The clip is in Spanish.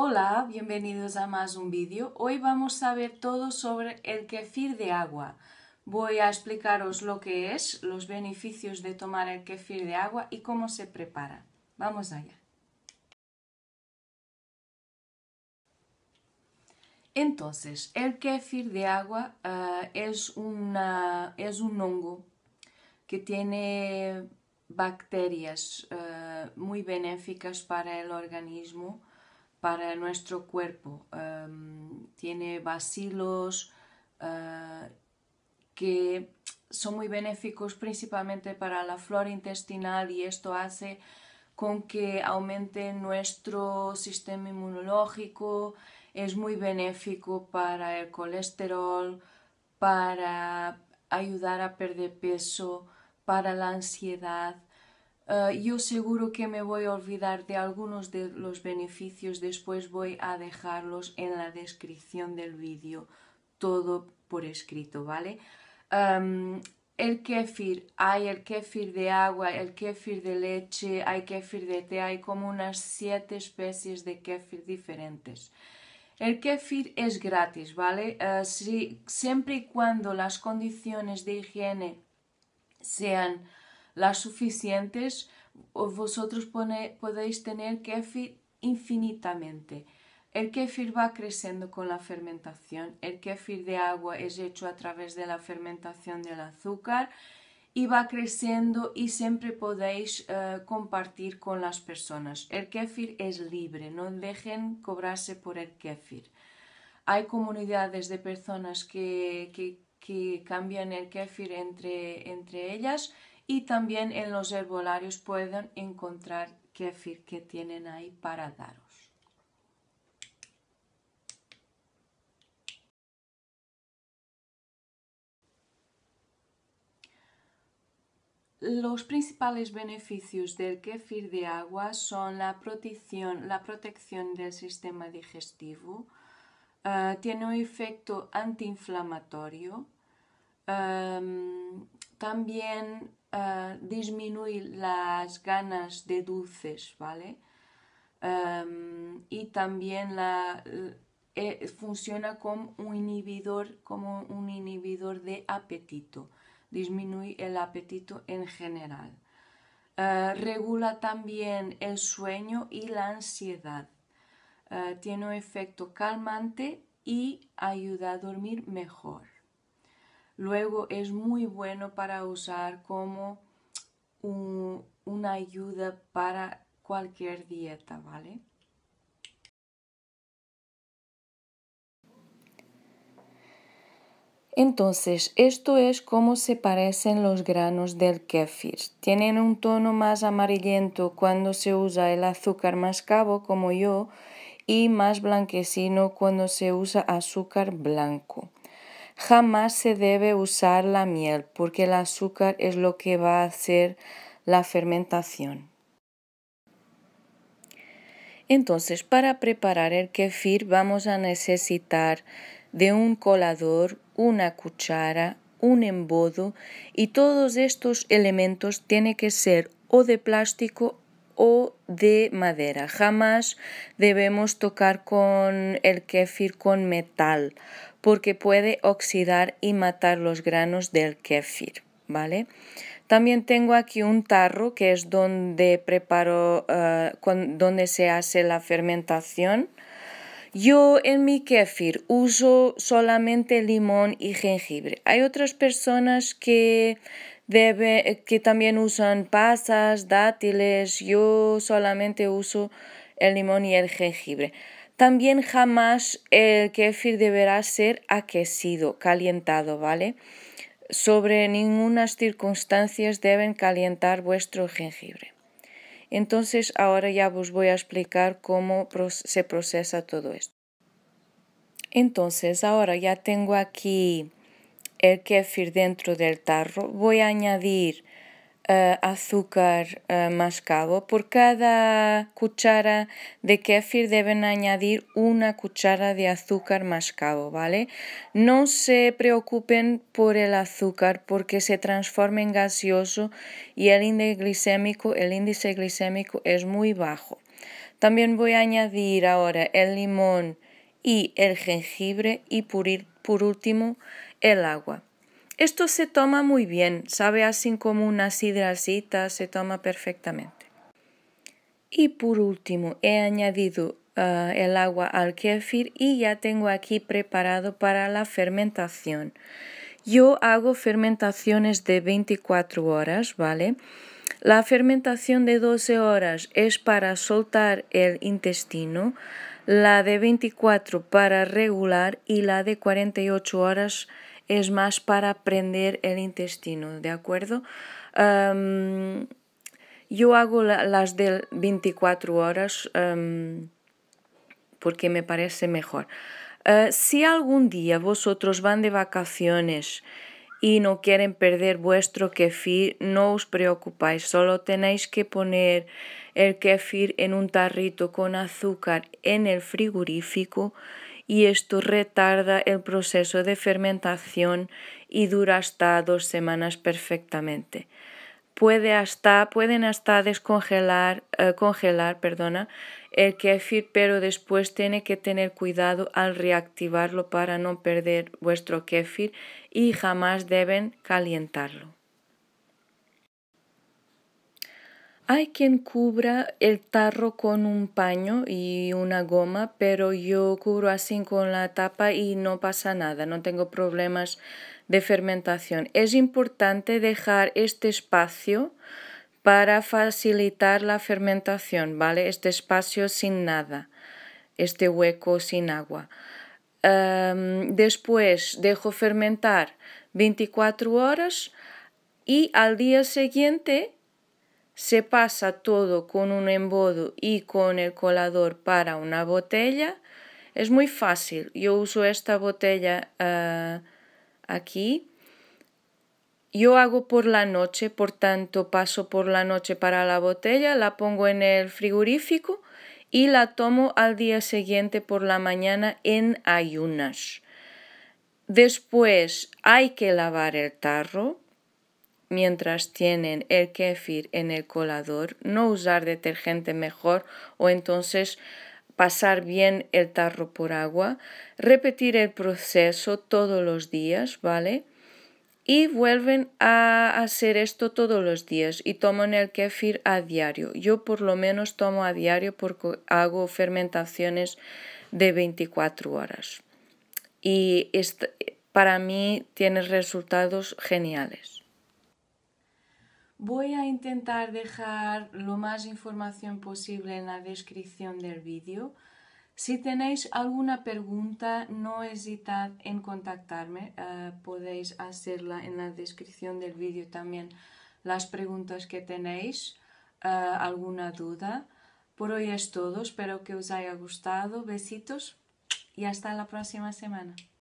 Hola, bienvenidos a más un vídeo. Hoy vamos a ver todo sobre el kefir de agua. Voy a explicaros lo que es, los beneficios de tomar el kefir de agua y cómo se prepara. Vamos allá. Entonces, el kefir de agua eh, es, un hongo que tiene bacterias eh, muy benéficas para el organismo para nuestro cuerpo. Em, tiene bacilos eh, que son muy benéficos principalmente para la flora intestinal y esto hace con que aumente nuestro sistema inmunológico, es muy benéfico para el colesterol, para ayudar a perder peso, para la ansiedad eh, yo seguro que me voy a olvidar de algunos de los beneficios, después voy a dejarlos en la descripción del vídeo, todo por escrito, ¿vale? Em, el kefir, hay el kefir de agua, el kefir de leche, hay kefir de té, hay como unas siete especies de kefir diferentes. El kefir es gratis, ¿vale? Eh, siempre y cuando las condiciones de higiene sean las suficientes, vosotros podéis tener kefir infinitamente. El kefir va creciendo con la fermentación. El kefir de agua es hecho a través de la fermentación del azúcar y va creciendo y siempre podéis eh, compartir con las personas. El kefir es libre, no dejen cobrarse por el kefir. Hay comunidades de personas que, que, cambian el kefir entre, entre ellas y también en los herbolarios pueden encontrar kefir que tienen ahí para daros. Los principales beneficios del kefir de agua son la protección, la protección del sistema digestivo, eh, tiene un efecto antiinflamatorio, em, también eh, disminuye las ganas de dulces, ¿vale? Em, y también eh, funciona como un inhibidor, como un inhibidor de apetito, disminuye el apetito en general. Eh, regula también el sueño y la ansiedad. tiene un efecto calmante y ayuda a dormir mejor. Luego es muy bueno para usar como una ayuda para cualquier dieta, ¿vale? Entonces, esto es como se parecen los granos del kefir. Tienen un tono más amarillento cuando se usa el azúcar mascabo, como yo, y más blanquecino cuando se usa azúcar blanco. Jamás se debe usar la miel porque el azúcar es lo que va a hacer la fermentación. Entonces, para preparar el kefir vamos a necesitar de un colador, una cuchara, un embodo y todos estos elementos tienen que ser o de plástico o de madera. Jamás debemos tocar con el kefir con metal porque puede oxidar y matar los granos del kéfir, ¿vale? También tengo aquí un tarro que es donde preparo, eh, donde se hace la fermentación. Yo en mi kéfir uso solamente limón y jengibre. Hay otras personas que, que también usan pasas, dátiles. Yo solamente uso el limón y el jengibre. También jamás el kefir deberá ser aquecido, calientado, ¿vale? Sobre ninguna circunstancias deben calientar vuestro jengibre. Entonces ahora ya os voy a explicar cómo se procesa todo esto. Entonces ahora ya tengo aquí el kefir dentro del tarro. Voy a añadir eh, azúcar eh, más mascabo. Por cada cuchara de kefir deben añadir una cuchara de azúcar mascabo, ¿vale? No se preocupen por el azúcar porque se transforma en gaseoso y el índice glicémico, el índice glicémico es muy bajo. También voy a añadir ahora el limón y el jengibre y por último el agua. Esto se toma muy bien, sabe así como una sidracita, se toma perfectamente. Y por último, he añadido eh, el agua al kéfir y ya tengo aquí preparado para la fermentación. Yo hago fermentaciones de 24 horas, ¿vale? La fermentación de 12 horas es para soltar el intestino, la de 24 para regular y la de 48 horas es más para prender el intestino, ¿de acuerdo? Em, yo hago las de 24 horas em, porque me parece mejor. Eh, si algún día vosotros van de vacaciones y no quieren perder vuestro kefir, no os preocupáis, solo tenéis que poner el kefir en un tarrito con azúcar en el frigorífico y esto retarda el proceso de fermentación y dura hasta dos semanas perfectamente. Puede hasta, pueden hasta descongelar, eh, congelar, perdona, el kéfir pero después tiene que tener cuidado al reactivarlo para no perder vuestro kefir y jamás deben calientarlo. Hay quien cubra el tarro con un paño y una goma, pero yo cubro así con la tapa y no pasa nada, no tengo problemas de fermentación. Es importante dejar este espacio para facilitar la fermentación, ¿vale? Este espacio sin nada, este hueco sin agua. Em, después dejo fermentar 24 horas y al día siguiente se pasa todo con un embudo y con el colador para una botella. Es muy fácil. Yo uso esta botella ah, aquí. Yo hago por la noche, por tanto paso por la noche para la botella, la pongo en el frigorífico y la tomo al día siguiente por la mañana en ayunas. Después hay que lavar el tarro, mientras tienen el kéfir en el colador, no usar detergente mejor o entonces pasar bien el tarro por agua, repetir el proceso todos los días, ¿vale? Y vuelven a hacer esto todos los días y toman el kéfir a diario. Yo por lo menos tomo a diario porque hago fermentaciones de 24 horas. Y para mí tiene resultados geniales. Voy a intentar dejar lo más información posible en la descripción del vídeo. Si tenéis alguna pregunta, no hesitad en contactarme. Eh, podéis hacerla en la descripción del vídeo también las preguntas que tenéis, eh, alguna duda. Por hoy es todo, espero que os haya gustado. Besitos y hasta la próxima semana.